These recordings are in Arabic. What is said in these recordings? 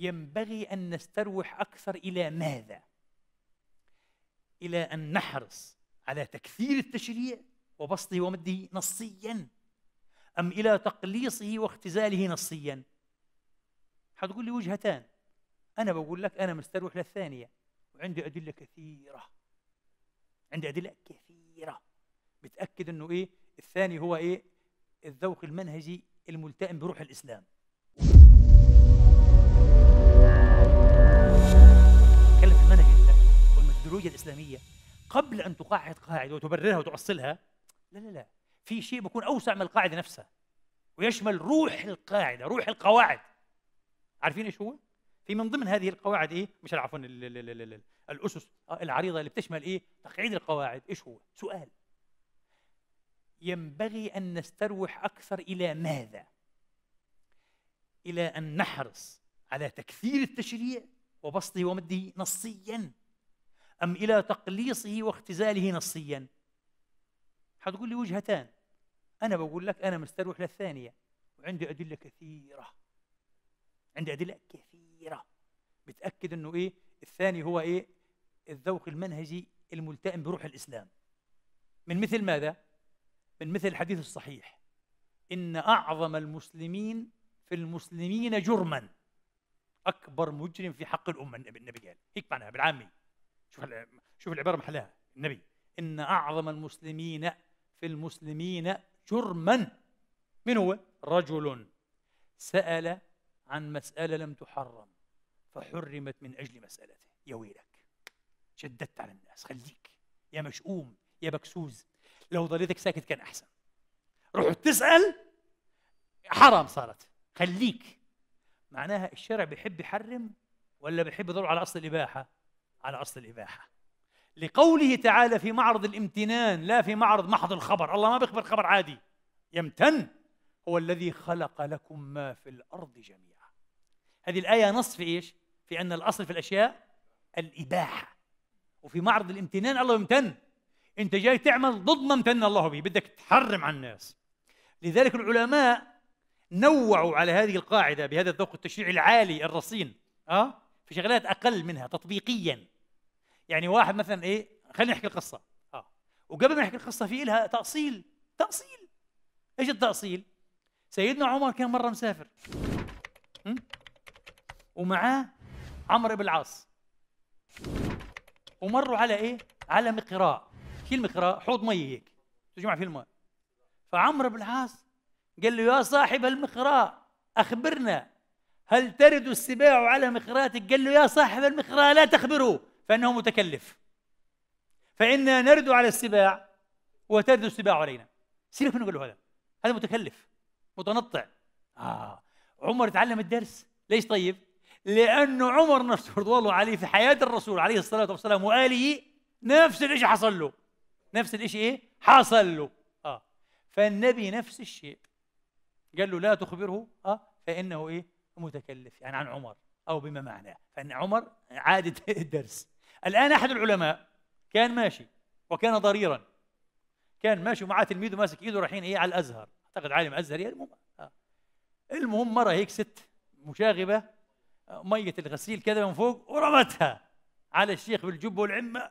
ينبغي ان نستروح اكثر الى ماذا الى ان نحرص على تكثير التشريع وبسطه ومده نصيا ام الى تقليصه واختزاله نصيا هتقول لي وجهتان انا بقول لك انا مستروح للثانيه وعندي ادله كثيره عندي ادله كثيره بتاكد انه ايه الثاني هو ايه الذوق المنهجي الملتئم بروح الاسلام الإسلامية قبل أن تقعد قاعدة وتبررها وتؤصلها لا لا لا في شيء بيكون أوسع من القاعدة نفسها ويشمل روح القاعدة روح القواعد عارفين إيش هو؟ في من ضمن هذه القواعد إيه؟ مش عفوا الأسس آه، العريضة اللي بتشمل إيه؟ تقعيد القواعد إيش هو؟ سؤال ينبغي أن نستروح أكثر إلى ماذا؟ إلى أن نحرص على تكثير التشريع وبسطه ومده نصيا أم إلى تقليصه واختزاله نصيا حتقول لي وجهتان أنا بقول لك أنا مستروح للثانية وعندي أدلة كثيرة عندي أدلة كثيرة بتأكد أنه إيه الثاني هو إيه الذوق المنهجي الملتئم بروح الإسلام من مثل ماذا؟ من مثل الحديث الصحيح إن أعظم المسلمين في المسلمين جرما أكبر مجرم في حق الأمة النبي قال هيك معناها بالعامي شوف شوف العباره محلها النبي ان اعظم المسلمين في المسلمين جرما من هو رجل سال عن مساله لم تحرم فحرمت من اجل مسالته يا ويلك شددت على الناس خليك يا مشؤوم يا بكسوز لو ضليتك ساكت كان احسن رحت تسال حرام صارت خليك معناها الشرع بيحب يحرم ولا بيحب يضل على اصل الاباحه على أصل الإباحة لقوله تعالى في معرض الامتنان لا في معرض محض الخبر الله ما بيخبر خبر عادي يمتن هو الذي خلق لكم ما في الأرض جميعا هذه الآية نص في إيش؟ في أن الأصل في الأشياء الإباحة وفي معرض الامتنان الله يمتن أنت جاي تعمل ضد ما امتن الله به بدك تحرم على الناس لذلك العلماء نوعوا على هذه القاعدة بهذا الذوق التشريعي العالي الرصين أه؟ في شغلات أقل منها تطبيقياً يعني واحد مثلا ايه خلينا نحكي القصه اه وقبل ما نحكي القصه في لها تاصيل تاصيل ايش التاصيل سيدنا عمر كان مره مسافر م? ومعاه عمرو بن العاص ومروا على ايه على مقراء كلمه المقراء حوض مي هيك تجمع فيه الماء فعمرو بن العاص قال له يا صاحب المقراء أخبرنا هل ترد السباع على مقراتك؟ قال له يا صاحب المقراء لا تخبره فإنه متكلف فإنا نرد على السباع وترد السباع علينا سيبك منه هذا هذا متكلف متنطع آه عمر تعلم الدرس ليش طيب؟ لأنه عمر نفسه رضوان الله عليه في حياة الرسول عليه الصلاة والسلام وآله نفس الشيء حصل له نفس الشيء إيه؟ حصل له آه فالنبي نفس الشيء قال له لا تخبره آه فإنه إيه؟ متكلف يعني عن عمر أو بما معناه فإن عمر عادة الدرس الآن أحد العلماء كان ماشي وكان ضريرا كان ماشي ومعاه تلميذه ماسك ايده رايحين ايه على الازهر اعتقد عالم ازهري المهم آه. المهم مره هيك ست مشاغبه آه، ميه الغسيل كذا من فوق ورمتها على الشيخ بالجب والعمه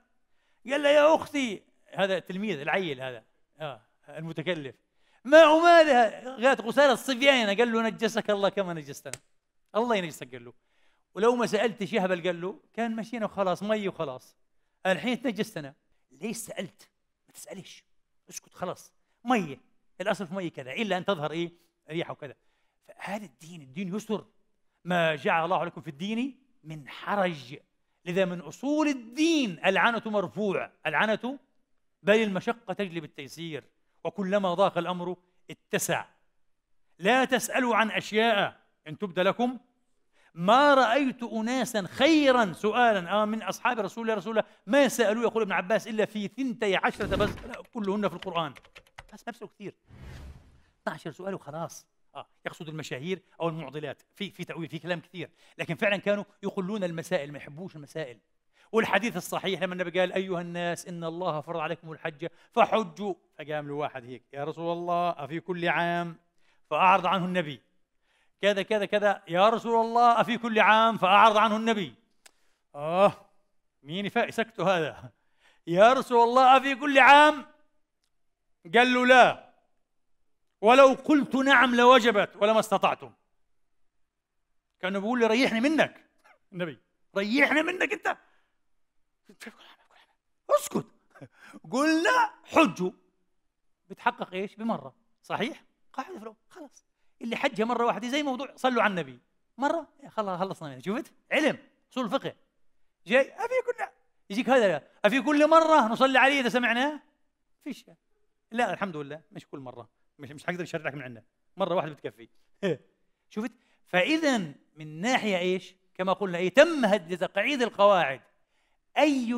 قال له يا اختي هذا تلميذ العيل هذا آه المتكلف ما وماذا قالت غسالة الصبيانة قال له نجسك الله كما نجستنا الله ينجسك قال له ولو ما سالت هبل قال له كان مشينا وخلاص مي وخلاص الحين تنجست انا ليش سالت؟ ما تسالش اسكت خلاص ميه الاصل في ميه كذا الا ان تظهر ايه ريحه وكذا فهذا الدين الدين يسر ما جعل الله لكم في الدين من حرج لذا من اصول الدين العنه مرفوع العنه بل المشقه تجلب التيسير وكلما ضاق الامر اتسع لا تسالوا عن اشياء ان تبدى لكم ما رأيت أناسا خيرا سؤالا آه، من أصحاب رسول الله رسول الله ما سألوه يقول ابن عباس إلا في ثنتي عشرة بس كلهن في القرآن بس نفسه كثير 12 سؤال وخلاص آه يقصد المشاهير أو المعضلات في في تأويل في كلام كثير لكن فعلا كانوا يقلون المسائل ما يحبوش المسائل والحديث الصحيح لما النبي قال أيها الناس إن الله فرض عليكم الحج فحجوا فقام له واحد هيك يا رسول الله أفي كل عام فأعرض عنه النبي كذا كذا كذا يا رسول الله أفي كل عام فأعرض عنه النبي آه مين سكته هذا يا رسول الله أفي كل عام قال له لا ولو قلت نعم لوجبت ولما استطعتم كان بيقول لي ريحني منك النبي ريحني منك انت اسكت قلنا حجوا بتحقق ايش بمره صحيح قاعد خلاص اللي حجها مره واحده زي موضوع صلوا على النبي مره إيه، خلاص خلصنا منها شفت علم اصول الفقه جاي افي كل يجيك هذا افي كل مره نصلي عليه اذا سمعناه فيش لا الحمد لله مش كل مره مش مش حقدر اشرح لك من عندنا مره واحده بتكفي شفت فاذا من ناحيه ايش كما قلنا ايه تم هدد قعيد القواعد اي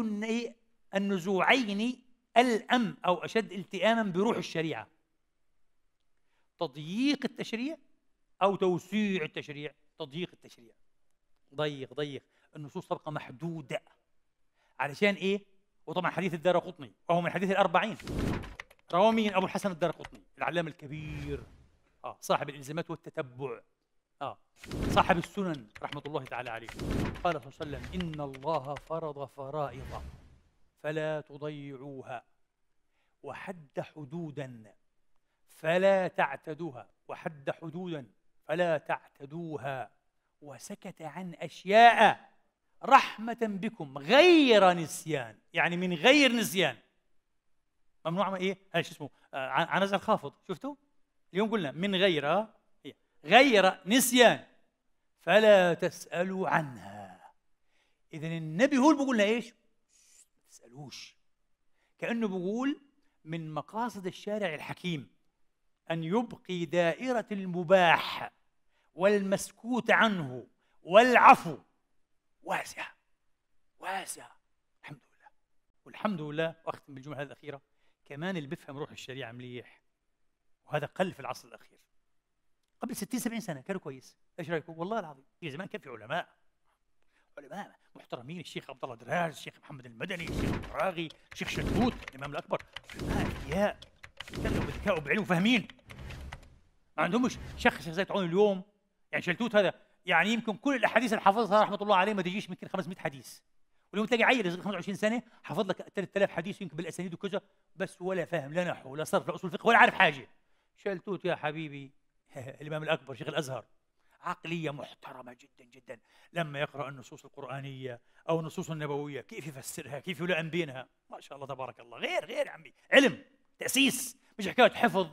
النزوعين الام او اشد التئاما بروح الشريعه تضييق التشريع أو توسيع التشريع تضييق التشريع ضيق ضيق النصوص تبقى محدودة علشان إيه؟ وطبعا حديث الدار قطني وهو من حديث الأربعين رواه مين؟ أبو الحسن الدار قطني العلام الكبير آه صاحب الإلزامات والتتبع آه صاحب السنن رحمة الله تعالى عليه قال صلى الله عليه وسلم إن الله فرض فرائض فلا تضيعوها وحد حدودا فلا تعتدوها وحد حدودا فلا تعتدوها وسكت عن أشياء رحمة بكم غير نسيان يعني من غير نسيان ممنوع ما ايه؟ شو اسمه؟ آه، عنز الخافض شفتوا؟ اليوم قلنا من غير آه، إيه، غير نسيان فلا تسألوا عنها إذا النبي هو اللي بيقول لنا إيش؟ ما تسألوش كأنه بيقول من مقاصد الشارع الحكيم ان يبقي دائره المباح والمسكوت عنه والعفو واسعه واسعه الحمد لله والحمد لله واختم بالجمله الاخيره كمان اللي بيفهم روح الشريعه مليح وهذا قل في العصر الاخير قبل 60 70 سنه كانوا كويس ايش رايكم والله العظيم زمان كان في علماء علماء محترمين الشيخ عبد الله دراج الشيخ محمد المدني الشيخ الراغي الشيخ شلوت الامام الاكبر علماء اذكياء يتكلموا بذكاء وبعلم وفاهمين ما عندهمش شخص زي تعون اليوم يعني شلتوت هذا يعني يمكن كل الاحاديث اللي حفظها رحمه الله عليه ما تجيش يمكن 500 حديث واليوم تلاقي عيل صغير 25 سنه حفظ لك 3000 حديث يمكن بالاسانيد وكذا بس ولا فاهم لا نحو ولا صرف لا اصول فقه ولا عارف حاجه شلتوت يا حبيبي الامام الاكبر شيخ الازهر عقليه محترمه جدا جدا لما يقرا النصوص القرانيه او النصوص النبويه كيف يفسرها كيف يلائم بينها ما شاء الله تبارك الله غير غير عمي علم تاسيس مش حكايه حفظ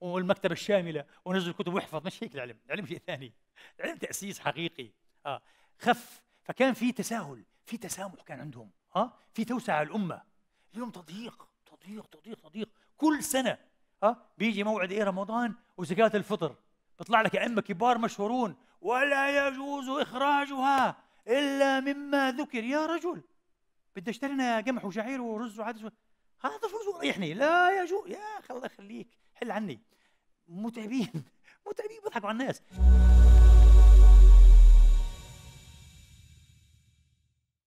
والمكتبه الشامله ونزل كتب واحفظ مش هيك العلم العلم شيء ثاني العلم تاسيس حقيقي اه خف فكان في تساهل في تسامح كان عندهم اه في توسعه على الامه اليوم تضييق تضييق تضييق تضييق كل سنه اه بيجي موعد ايه رمضان وزكاه الفطر بيطلع لك ائمه كبار مشهورون ولا يجوز اخراجها الا مما ذكر يا رجل بدي اشتري لنا قمح وشعير ورز وعدس هذا فرصه يريحني لا يا جو يا الله يخليك حل عني متعبين متعبين بيضحكوا على الناس